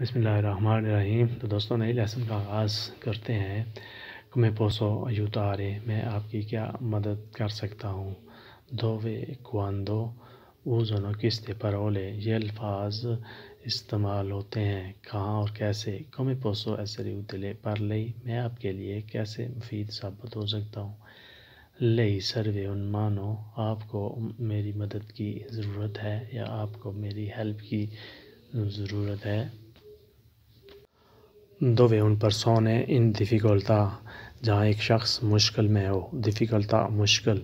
بسم اللہ الرحمن الرحیم تو دوستوں نئی لیسن کا آغاز کرتے ہیں کمی پوسو آرے میں آپ کی کیا مدد کر سکتا ہوں دو وے کواندو اوزنو و قسط پرولے یہ الفاظ استعمال ہوتے ہیں کہاں اور کیسے کمی پوسو ایسری اوتلے پر لئی میں آپ کے لیے کیسے مفید ثابت ہو سکتا ہوں لئی سروے ان مانو آپ کو میری مدد کی ضرورت ہے یا آپ کو میری ہیلپ کی ضرورت ہے دوے ان پر سونے ان دفکولتا جہاں ایک شخص مشکل میں ہو دفیکلتا مشکل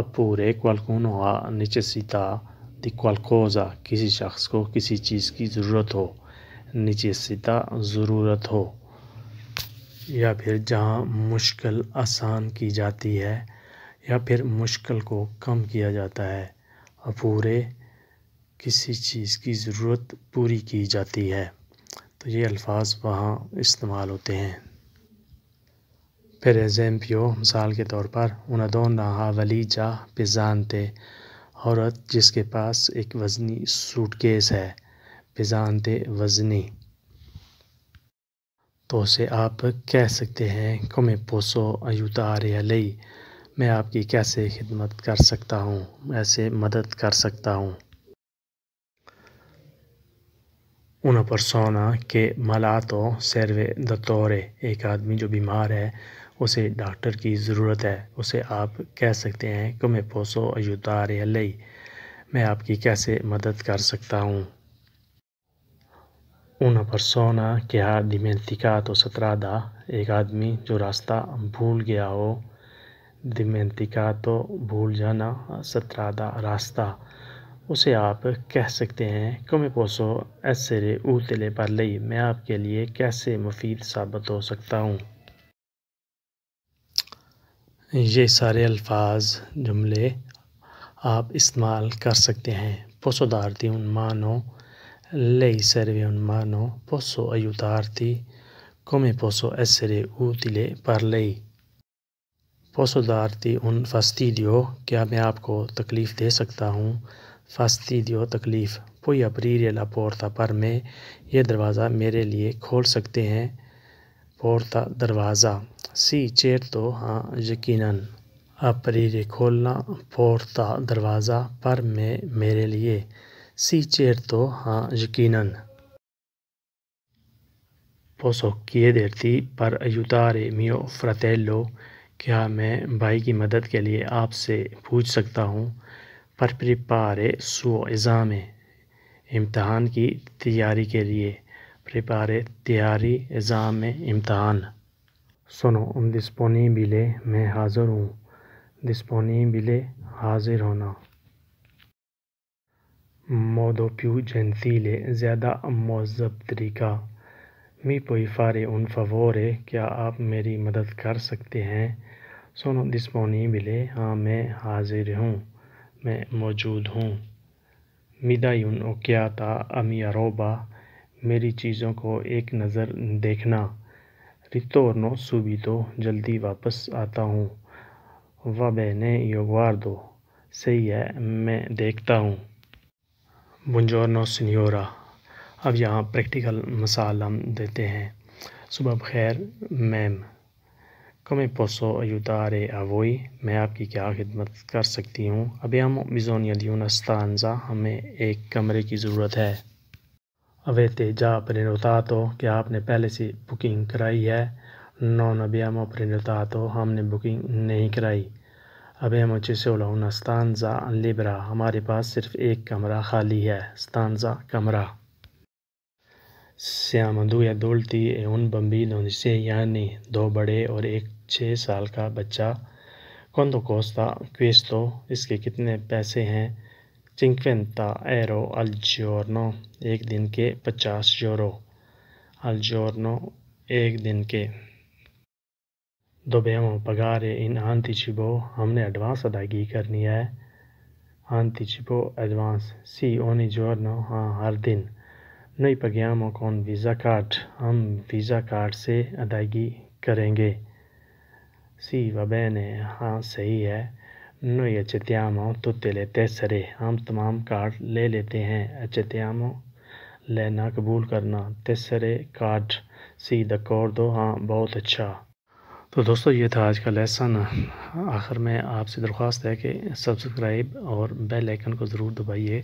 اپورے ہوا نیچے سیتا دی کوالقوزہ کسی شخص کو کسی چیز کی ضرورت ہو نیچے سیتا ضرورت ہو یا پھر جہاں مشکل آسان کی جاتی ہے یا پھر مشکل کو کم کیا جاتا ہے پورے کسی چیز کی ضرورت پوری کی جاتی ہے تو یہ الفاظ وہاں استعمال ہوتے ہیں پھر ایزیمپیو مثال کے طور پر نہا ولی جا پزانتے عورت جس کے پاس ایک وزنی سوٹ کیس ہے پزانتے وزنی تو اسے آپ کہہ سکتے ہیں کمی پوسو ایوتا تارے علئی میں آپ کی کیسے خدمت کر سکتا ہوں ایسے مدد کر سکتا ہوں انہوں پر سونا کہ ملا تو سیر و دورے ایک آدمی جو بیمار ہے اسے ڈاکٹر کی ضرورت ہے اسے آپ کہہ سکتے ہیں تمہیں پھوسو ایو تار علیہ میں آپ کی کیسے مدد کر سکتا ہوں انہ پر سونا کہ ہاتھ دیمینتکا تو سترا دھا ایک آدمی جو راستہ بھول گیا ہو دیمینتکا تو بھول جانا سترادھا راستہ اسے آپ کہہ سکتے ہیں کمی پوسو ایسرے اوتلے پر لئی میں آپ کے لیے کیسے مفید ثابت ہو سکتا ہوں یہ سارے الفاظ جملے آپ استعمال کر سکتے ہیں دارتی ان مانو لئی سروے ان مانو پوسو ایو دارتی کمی پوسو ایسرے اوتلے پر لئی دارتی ان فستیدیو کیا میں آپ کو تکلیف دے سکتا ہوں فاستیدیو تکلیف پوئی اپریر پورتا پر میں یہ دروازہ میرے لیے کھول سکتے ہیں پورتا دروازہ سی چیر تو ہاں یقیناً اپریر کھولنا پورتا دروازہ پر میں میرے لیے سی چیر تو ہاں یقیناً پوسو کیے دیرتی پر یوتار میو فرتیلو کیا میں بھائی کی مدد کے لیے آپ سے پوچھ سکتا ہوں پر پری پارے سو ازام امتحان کی تیاری کے لیے پریپارے تیاری ازام امتحان سنو دسپونی بلے میں حاضر ہوں دسپونی بلے حاضر ہونا مودو پیو جنسی لے زیادہ مذہب طریقہ می پوئی فارے ان فور کیا آپ میری مدد کر سکتے ہیں سنو دسپونی بلے ہاں میں حاضر ہوں میں موجود ہوں مدا یون و کیا تھا امیہ میری چیزوں کو ایک نظر دیکھنا رتور نو سوبی تو جلدی واپس آتا ہوں و بہنیں یوگوار دو صحیح ہے میں دیکھتا ہوں بنجورنو سنیورا اب یہاں پریکٹیکل ہم دیتے ہیں صبح بخیر میم کمیں پوسو ایو تارے اوئی میں آپ کی کیا خدمت کر سکتی ہوں ابھی ہم امیزون استانزہ ہمیں ایک کمرے کی ضرورت ہے اب تیجا اپنے اتاعت ہو کیا آپ نے پہلے سے بکنگ کرائی ہے نون ابی ہم افرین تتا تو ہم نے بکنگ نہیں کرائی اب ہم او چیسول استانزہ لبرا ہمارے پاس صرف ایک کمرہ خالی ہے استانزہ کمرہ سیام دوڑتی اے ان بمبی لوسے یعنی دو بڑے اور ایک چھ سال کا بچہ کون کوستا کویستو اس کے کتنے پیسے ہیں چنکوینتا ایرو الجورنو ایک دن کے پچاس یورو الجورنو ایک دن کے بیمو پگارے ان آنتی چبو ہم نے ایڈوانس ادائیگی کرنی ہے آنتی چبو ایڈوانس سی اونی جورنو ہاں ہر دن نئی پگیامو کون ویزا کارڈ ہم ویزا کارڈ سے ادائیگی کریں گے Sì, va ہاں صحیح ہے نو Noi accettiamo tutte تیسرے ہم تمام کارڈ لے لیتے ہیں اچھ لینا قبول کرنا تیسرے کارڈ سی دا کور دو ہاں بہت اچھا تو دوستو یہ تھا آج کا لیسن آخر میں آپ سے درخواست ہے کہ سبسکرائب اور بیل آئیکن کو ضرور دبائیے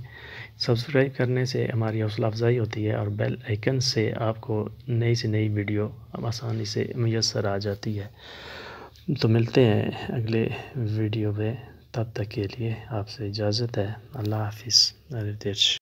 سبسکرائب کرنے سے ہماری حوصلہ افزائی ہوتی ہے اور بیل آئیکن سے آپ کو نئی سے نئی ویڈیو آسانی سے میسر آ جاتی ہے تو ملتے ہیں اگلے ویڈیو میں تب تک کے لیے آپ سے اجازت ہے اللہ حافظ